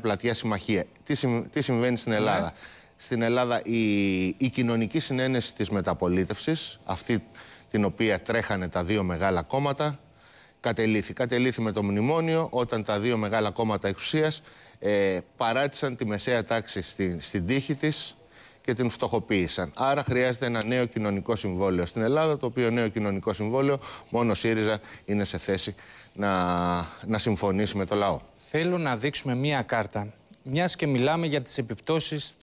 πλατιά συμμαχία. Τι, τι συμβαίνει στην ναι. Ελλάδα. Στην Ελλάδα η, κοινωνική συνένεση της μεταπολίτευσης, αυτή την οποία τρέχανε τα δύο μεγάλα κόμματα, κατελήθη. Κατελήθη με το μνημόνιο όταν τα δύο μεγάλα κόμματα εξουσίας ε, παράτησαν τη μεσαία τάξη στην τύχη της και την φτωχοποίησαν. Άρα χρειάζεται ένα νέο κοινωνικό συμβόλαιο στην Ελλάδα, το οποίο νέο κοινωνικό συμβόλαιο μόνο ΣΥΡΙΖΑ είναι σε θέση να, να συμφωνήσει με το λαό. Θέλω να δείξουμε μία κάρτα, μιας και μιλάμε για τις επιπτώσεις